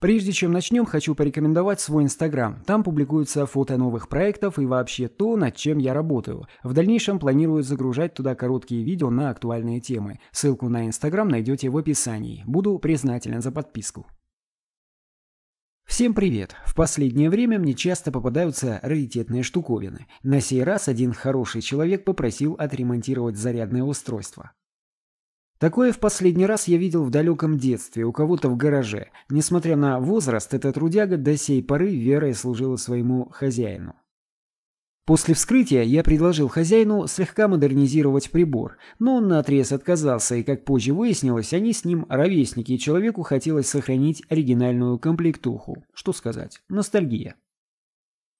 Прежде чем начнем, хочу порекомендовать свой Инстаграм. Там публикуются фото новых проектов и вообще то, над чем я работаю. В дальнейшем планирую загружать туда короткие видео на актуальные темы. Ссылку на Инстаграм найдете в описании. Буду признателен за подписку. Всем привет! В последнее время мне часто попадаются раритетные штуковины. На сей раз один хороший человек попросил отремонтировать зарядное устройство. Такое в последний раз я видел в далеком детстве у кого-то в гараже. Несмотря на возраст, этот трудяга до сей поры верой служила своему хозяину. После вскрытия я предложил хозяину слегка модернизировать прибор, но он наотрез отказался, и, как позже выяснилось, они с ним ровесники, и человеку хотелось сохранить оригинальную комплектуху. Что сказать, ностальгия.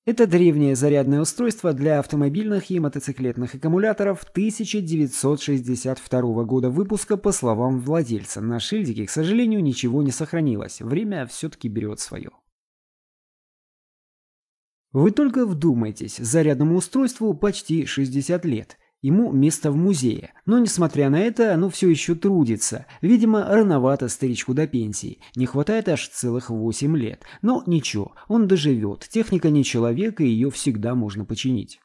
Это древнее зарядное устройство для автомобильных и мотоциклетных аккумуляторов 1962 года выпуска, по словам владельца. На шильдике, к сожалению, ничего не сохранилось. Время все-таки берет свое. Вы только вдумайтесь, зарядному устройству почти 60 лет. Ему место в музее, но, несмотря на это, оно все еще трудится. Видимо, рановато старичку до пенсии. Не хватает аж целых 8 лет. Но ничего, он доживет. Техника не человек, и ее всегда можно починить.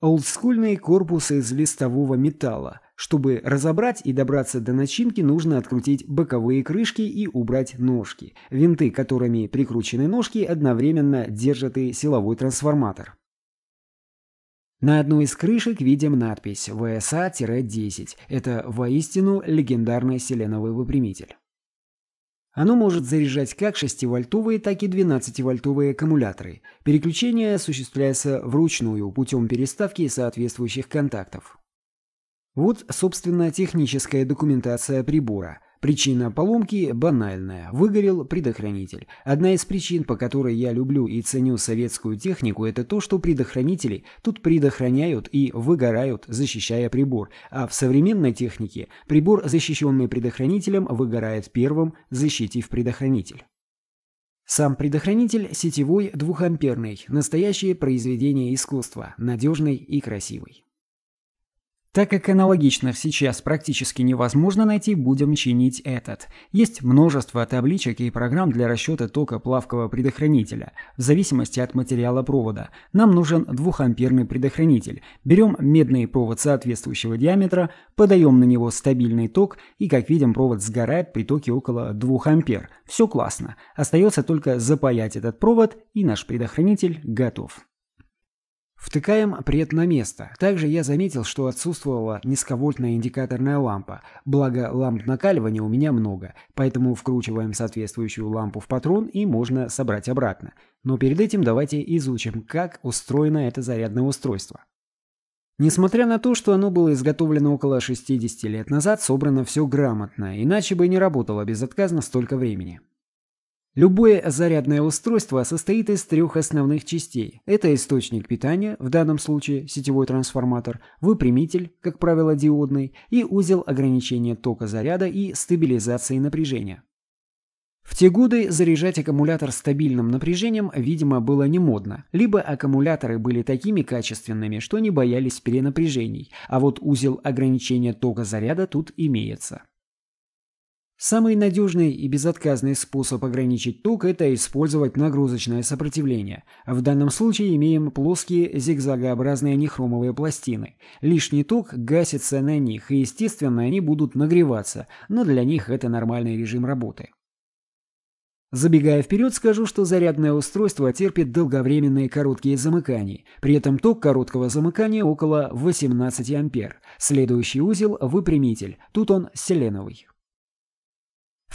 Олдскульные корпусы из листового металла. Чтобы разобрать и добраться до начинки, нужно открутить боковые крышки и убрать ножки. Винты, которыми прикручены ножки, одновременно держат и силовой трансформатор. На одной из крышек видим надпись «ВСА-10». Это воистину легендарный селеновый выпрямитель. Оно может заряжать как 6-вольтовые, так и 12-вольтовые аккумуляторы. Переключение осуществляется вручную путем переставки соответствующих контактов. Вот, собственно, техническая документация прибора – Причина поломки банальная. Выгорел предохранитель. Одна из причин, по которой я люблю и ценю советскую технику, это то, что предохранители тут предохраняют и выгорают, защищая прибор. А в современной технике прибор, защищенный предохранителем, выгорает первым, защитив предохранитель. Сам предохранитель сетевой двухамперный, настоящее произведение искусства, надежный и красивый. Так как аналогичных сейчас практически невозможно найти, будем чинить этот. Есть множество табличек и программ для расчета тока плавкого предохранителя, в зависимости от материала провода. Нам нужен двухамперный предохранитель. Берем медный провод соответствующего диаметра, подаем на него стабильный ток, и как видим провод сгорает при токе около 2 ампер. Все классно. Остается только запаять этот провод, и наш предохранитель готов. Втыкаем пред на место. Также я заметил, что отсутствовала низковольтная индикаторная лампа, благо ламп накаливания у меня много, поэтому вкручиваем соответствующую лампу в патрон и можно собрать обратно. Но перед этим давайте изучим, как устроено это зарядное устройство. Несмотря на то, что оно было изготовлено около 60 лет назад, собрано все грамотно, иначе бы не работало безотказно столько времени. Любое зарядное устройство состоит из трех основных частей. Это источник питания, в данном случае сетевой трансформатор, выпрямитель, как правило диодный, и узел ограничения тока заряда и стабилизации напряжения. В те годы заряжать аккумулятор стабильным напряжением, видимо, было не модно. Либо аккумуляторы были такими качественными, что не боялись перенапряжений, а вот узел ограничения тока заряда тут имеется. Самый надежный и безотказный способ ограничить ток – это использовать нагрузочное сопротивление. В данном случае имеем плоские зигзагообразные нехромовые пластины. Лишний ток гасится на них, и, естественно, они будут нагреваться, но для них это нормальный режим работы. Забегая вперед, скажу, что зарядное устройство терпит долговременные короткие замыкания. При этом ток короткого замыкания около 18 ампер. Следующий узел – выпрямитель. Тут он селеновый.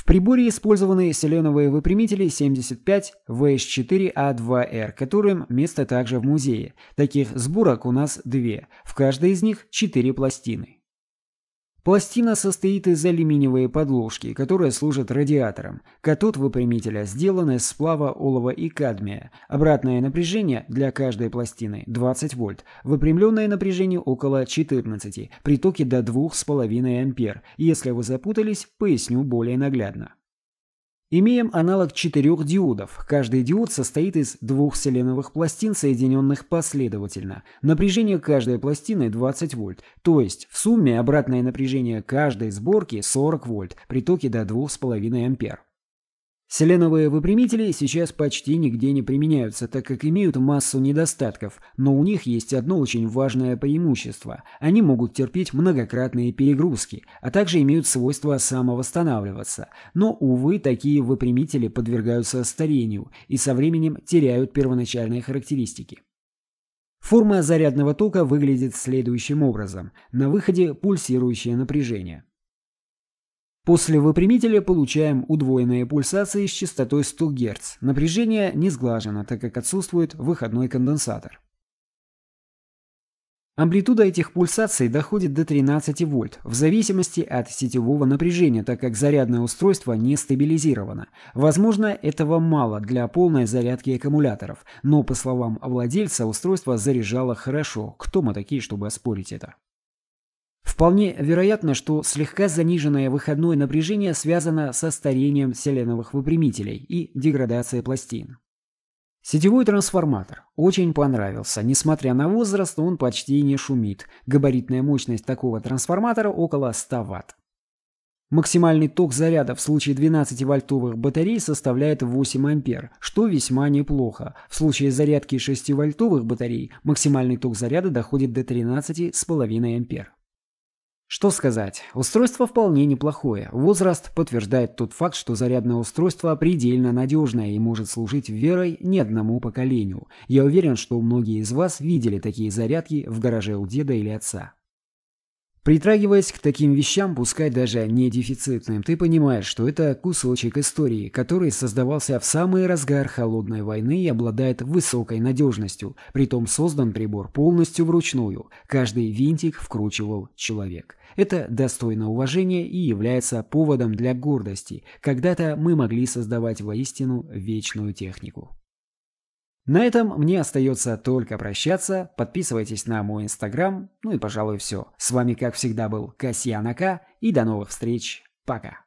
В приборе использованы селеновые выпрямители 75 VS4A2R, а которым место также в музее. Таких сборок у нас две, в каждой из них четыре пластины. Пластина состоит из алюминиевой подложки, которая служит радиатором. Катод выпрямителя сделан из сплава олова и кадмия. Обратное напряжение для каждой пластины 20 вольт, выпрямленное напряжение около 14, притоки до 2,5 ампер. Если вы запутались, поясню более наглядно. Имеем аналог четырех диодов. Каждый диод состоит из двух селеновых пластин, соединенных последовательно. Напряжение каждой пластины 20 вольт, то есть в сумме обратное напряжение каждой сборки 40 вольт при токе до 2,5 ампер. Селеновые выпрямители сейчас почти нигде не применяются, так как имеют массу недостатков, но у них есть одно очень важное преимущество – они могут терпеть многократные перегрузки, а также имеют свойство самовосстанавливаться. Но, увы, такие выпрямители подвергаются старению и со временем теряют первоначальные характеристики. Форма зарядного тока выглядит следующим образом. На выходе пульсирующее напряжение – После выпрямителя получаем удвоенные пульсации с частотой 100 Гц. Напряжение не сглажено, так как отсутствует выходной конденсатор. Амплитуда этих пульсаций доходит до 13 вольт, в зависимости от сетевого напряжения, так как зарядное устройство не стабилизировано. Возможно, этого мало для полной зарядки аккумуляторов, но, по словам владельца, устройство заряжало хорошо. Кто мы такие, чтобы оспорить это? Вполне вероятно, что слегка заниженное выходное напряжение связано со старением селеновых выпрямителей и деградацией пластин. Сетевой трансформатор очень понравился. Несмотря на возраст, он почти не шумит. Габаритная мощность такого трансформатора около 100 Вт. Максимальный ток заряда в случае 12-вольтовых батарей составляет 8 ампер, что весьма неплохо. В случае зарядки 6-вольтовых батарей максимальный ток заряда доходит до 13,5 ампер. Что сказать, устройство вполне неплохое. Возраст подтверждает тот факт, что зарядное устройство предельно надежное и может служить верой не одному поколению. Я уверен, что многие из вас видели такие зарядки в гараже у деда или отца. Притрагиваясь к таким вещам, пускай даже не дефицитным, ты понимаешь, что это кусочек истории, который создавался в самый разгар холодной войны и обладает высокой надежностью, притом создан прибор полностью вручную, каждый винтик вкручивал человек. Это достойно уважения и является поводом для гордости, когда-то мы могли создавать воистину вечную технику. На этом мне остается только прощаться. Подписывайтесь на мой инстаграм. Ну и, пожалуй, все. С вами, как всегда, был Касьян Ака. И до новых встреч. Пока.